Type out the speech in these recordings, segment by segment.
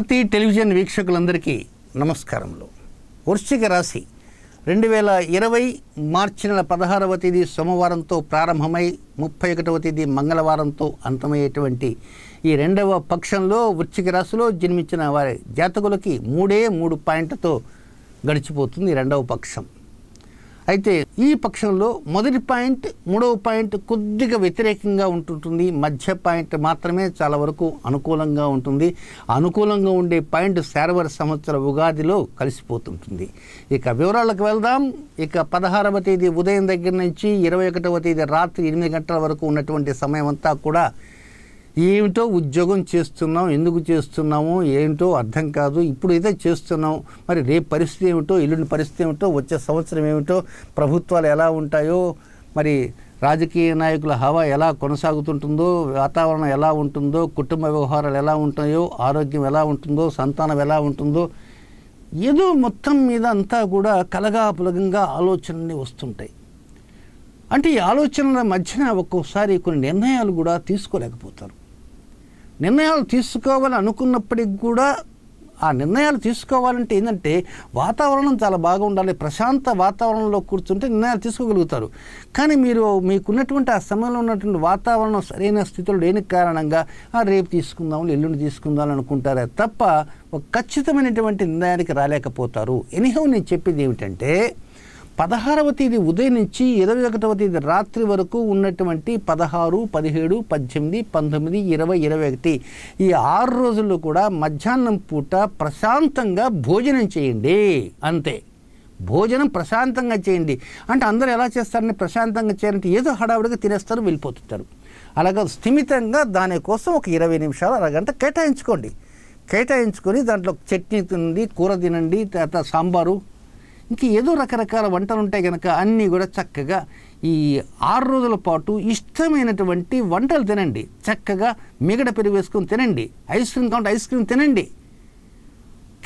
Bharati television వీక్షకులందరికీ నమస్కారములు వృశ్చిక రాశి రెండు వేల ఇరవై మార్చి నెల పదహారవ తేదీ సోమవారంతో ప్రారంభమై ముప్పై ఒకటవ తేదీ మంగళవారంతో అంతమయ్యేటువంటి ఈ రెండవ పక్షంలో వృశ్చిక రాశిలో జన్మించిన వారి జాతకులకి మూడే మూడు పాయింట్లతో గడిచిపోతుంది రెండవ పక్షం అయితే ఈ పక్షంలో మొదటి పాయింట్ మూడవ పాయింట్ కొద్దిగా వ్యతిరేకంగా ఉంటుంటుంది మధ్య పాయింట్ మాత్రమే చాలా వరకు అనుకూలంగా ఉంటుంది అనుకూలంగా ఉండే పాయింట్ శారవర సంవత్సర ఉగాదిలో కలిసిపోతుంటుంది ఇక వివరాలకు వెళ్దాం ఇక పదహారవ తేదీ ఉదయం దగ్గర నుంచి ఇరవై ఒకటవ తేదీ రాత్రి ఎనిమిది గంటల వరకు ఉన్నటువంటి సమయం అంతా కూడా ఏమిటో ఉద్యోగం చేస్తున్నాం ఎందుకు చేస్తున్నాము ఏంటో అర్థం కాదు ఇప్పుడు ఇదే చేస్తున్నాం మరి రేపు పరిస్థితి ఏమిటో ఎల్లుండి పరిస్థితి ఏమిటో వచ్చే సంవత్సరం ఏమిటో ప్రభుత్వాలు ఎలా ఉంటాయో మరి రాజకీయ నాయకుల హవా ఎలా కొనసాగుతుంటుందో వాతావరణం ఎలా ఉంటుందో కుటుంబ వ్యవహారాలు ఎలా ఉంటాయో ఆరోగ్యం ఎలా ఉంటుందో సంతానం ఎలా ఉంటుందో ఏదో మొత్తం మీద అంతా కూడా కలగాపులగంగా ఆలోచనలు వస్తుంటాయి అంటే ఈ ఆలోచనల మధ్యన ఒక్కోసారి కొన్ని నిర్ణయాలు కూడా తీసుకోలేకపోతారు నిర్ణయాలు తీసుకోవాలని అనుకున్నప్పటికి కూడా ఆ నిర్ణయాలు తీసుకోవాలంటే ఏంటంటే వాతావరణం చాలా బాగా ఉండాలి ప్రశాంత వాతావరణంలో కూర్చుంటే నిర్ణయాలు తీసుకోగలుగుతారు కానీ మీరు మీకున్నటువంటి ఆ సమయంలో ఉన్నటువంటి వాతావరణం సరైన స్థితిలో లేని కారణంగా రేపు తీసుకుందాం ఎల్లుండి తీసుకుందాం అనుకుంటారే తప్ప ఒక ఖచ్చితమైనటువంటి నిర్ణయానికి రాలేకపోతారు ఎనిహో నేను చెప్పేది ఏమిటంటే పదహారవ తేదీ ఉదయం నుంచి ఇరవై ఒకటవ తేదీ రాత్రి వరకు ఉన్నటువంటి పదహారు పదిహేడు పద్దెనిమిది పంతొమ్మిది ఇరవై ఇరవై ఒకటి ఈ ఆరు రోజుల్లో కూడా మధ్యాహ్నం పూట ప్రశాంతంగా భోజనం చేయండి అంతే భోజనం ప్రశాంతంగా చేయండి అంటే అందరూ ఎలా చేస్తారని ప్రశాంతంగా చేయాలంటే ఏదో హడావుడిగా తినేస్తారు వెళ్ళిపోతుంటారు అలాగే స్థిమితంగా దానికోసం ఒక ఇరవై నిమిషాలు అరగంట కేటాయించుకోండి కేటాయించుకొని దాంట్లో చట్నీ తినండి కూర తినండి తర్వాత సాంబారు ఇంకా ఏదో రకరకాల వంటలు ఉంటాయి కనుక అన్నీ కూడా చక్కగా ఈ ఆరు రోజుల పాటు ఇష్టమైనటువంటి వంటలు తినండి చక్కగా మిగడ పెరుగు వేసుకొని తినండి ఐస్ క్రీమ్ కావాలంటే ఐస్ క్రీమ్ తినండి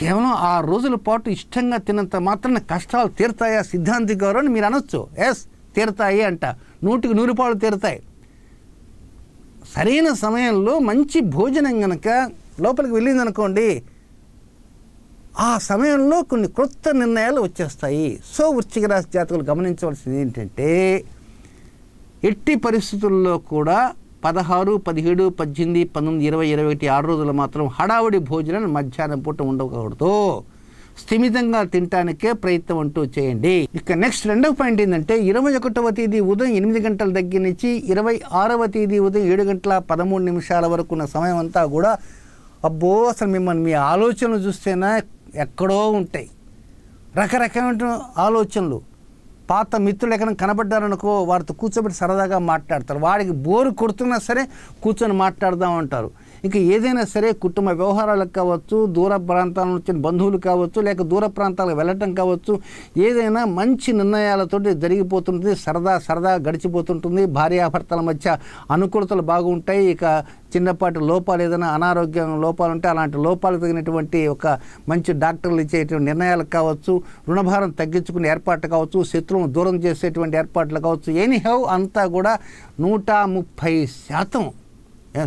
కేవలం ఆ రోజుల పాటు ఇష్టంగా తిన్నంత మాత్రం కష్టాలు తీరుతాయా సిద్ధాంతి గారు అని మీరు అనొచ్చు ఎస్ తీరుతాయి అంట నూటికి నూరు పాలు తీరుతాయి సరైన సమయంలో మంచి భోజనం కనుక లోపలికి వెళ్ళిందనుకోండి ఆ సమయంలో కొన్ని క్రొత్త నిర్ణయాలు వచ్చేస్తాయి సో వృశ్చిక రాశి జాతకులు గమనించవలసింది ఏంటంటే ఎట్టి పరిస్థితుల్లో కూడా పదహారు పదిహేడు పద్దెనిమిది పంతొమ్మిది ఇరవై ఇరవై ఒకటి ఆరు రోజులు మాత్రం హడావుడి భోజనం మధ్యాహ్నం పూట ఉండకూడదు స్థిమితంగా తినటానికే ప్రయత్నం అంటూ చేయండి ఇక నెక్స్ట్ రెండవ పాయింట్ ఏంటంటే ఇరవై ఒకటవ తేదీ ఉదయం ఎనిమిది గంటల దగ్గర నుంచి ఇరవై ఆరవ తేదీ ఉదయం ఏడు గంటల పదమూడు నిమిషాల వరకు ఉన్న సమయం అంతా కూడా అబ్బో అసలు మిమ్మల్ని మీ ఆలోచనలు చూస్తేనే ఎక్కడో ఉంటాయి రకరకమైన ఆలోచనలు పాత మిత్రులు ఎక్కడ కనబడ్డారనుకో వారితో కూర్చోబెట్టి సరదాగా మాట్లాడతారు వాడికి బోరు కొడుతున్నా సరే కూర్చొని మాట్లాడదాం అంటారు ఇంకా ఏదైనా సరే కుటుంబ వ్యవహారాలకు కావచ్చు దూర ప్రాంతాల నుంచి బంధువులు కావచ్చు లేక దూర ప్రాంతాలకు వెళ్ళటం కావచ్చు ఏదైనా మంచి నిర్ణయాలతోటి జరిగిపోతుంటుంది సరదా సరదా గడిచిపోతుంటుంది భార్యాభర్తల మధ్య అనుకూలతలు బాగుంటాయి ఇక చిన్నపాటి లోపాలు ఏదైనా అనారోగ్యం లోపాలు ఉంటే అలాంటి లోపాలు తగినటువంటి ఒక మంచి డాక్టర్లు ఇచ్చేటువంటి నిర్ణయాలు కావచ్చు రుణభారం తగ్గించుకునే ఏర్పాట్లు కావచ్చు శత్రువులను దూరం చేసేటువంటి ఏర్పాట్లు కావచ్చు ఎనీ హౌ అంతా కూడా నూట ముప్పై శాతం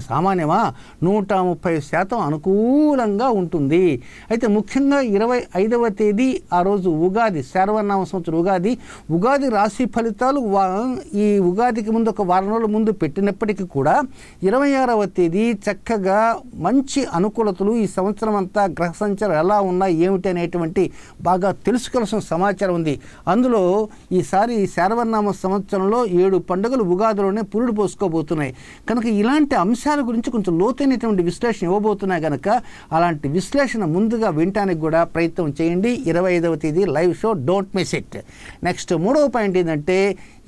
సామాన్యమా నూట ముప్పై శాతం అనుకూలంగా ఉంటుంది అయితే ముఖ్యంగా ఇరవై ఐదవ తేదీ ఆ రోజు ఉగాది శార్వనామ సంవత్సరం ఉగాది ఉగాది రాశి ఫలితాలు ఈ ఉగాదికి ముందు ఒక వారం రోజుల ముందు పెట్టినప్పటికీ కూడా ఇరవై ఆరవ తేదీ చక్కగా మంచి అనుకూలతలు ఈ సంవత్సరం అంతా గ్రహ సంచారం ఎలా ఉన్నాయి ఏమిటి అనేటువంటి బాగా తెలుసుకోవాల్సిన సమాచారం ఉంది అందులో ఈసారి శార్వనామ సంవత్సరంలో ఏడు పండుగలు ఉగాదిలోనే పురుడు పోసుకోబోతున్నాయి కనుక ఇలాంటి అంశం అంశాల గురించి కొంచెం లోతైనటువంటి విశ్లేషణ ఇవ్వబోతున్నా కనుక అలాంటి విశ్లేషణ ముందుగా వినటానికి కూడా ప్రయత్నం చేయండి ఇరవై ఐదవ తేదీ live show don't miss it next మూడవ పాయింట్ ఏంటంటే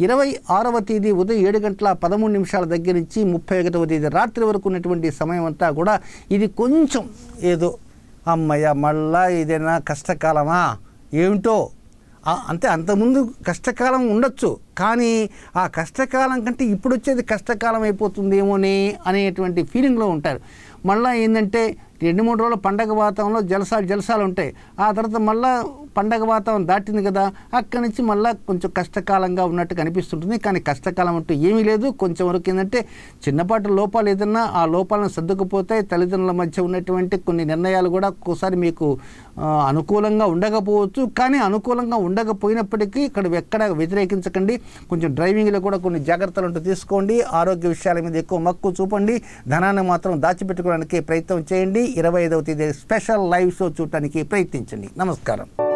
ఇరవై ఆరవ తేదీ ఉదయం ఏడు గంటల పదమూడు నిమిషాల దగ్గర నుంచి ముప్పై ఒకటవ తేదీ రాత్రి వరకు ఉన్నటువంటి సమయం అంతా కూడా ఇది కొంచెం ఏదో అమ్మయ్య మళ్ళా ఏదైనా కష్టకాలమా ఏమిటో అంతే అంతకుముందు కష్టకాలం ఉండొచ్చు కానీ ఆ కష్టకాలం కంటే ఇప్పుడు వచ్చేది కష్టకాలం అయిపోతుందేమోనే అనేటువంటి ఫీలింగ్లో ఉంటారు మళ్ళీ ఏంటంటే రెండు మూడు రోజుల పండగ వాతావరణంలో జలసాలు జలసాలు ఉంటాయి ఆ తర్వాత మళ్ళీ పండగ వాతావరణం దాటింది కదా అక్కడి నుంచి మళ్ళీ కొంచెం కష్టకాలంగా ఉన్నట్టు కనిపిస్తుంటుంది కానీ కష్టకాలం అంటూ ఏమీ లేదు కొంచెం వరకు ఏంటంటే చిన్నపాటి లోపాలు ఏదన్నా ఆ లోపాలను సర్దుకుపోతే తల్లిదండ్రుల మధ్య ఉన్నటువంటి కొన్ని నిర్ణయాలు కూడా ఒక్కోసారి మీకు అనుకూలంగా ఉండకపోవచ్చు కానీ అనుకూలంగా ఉండకపోయినప్పటికీ ఇక్కడ ఎక్కడ వ్యతిరేకించకండి కొంచెం డ్రైవింగ్లో కూడా కొన్ని జాగ్రత్తలు ఉంటూ తీసుకోండి ఆరోగ్య విషయాల మీద ఎక్కువ మక్కువ చూపండి ధనాన్ని మాత్రం దాచిపెట్టుకోవడానికి ప్రయత్నం చేయండి ఇరవై ఐదవ తేదీ స్పెషల్ లైవ్ షో చూడటానికి ప్రయత్నించండి నమస్కారం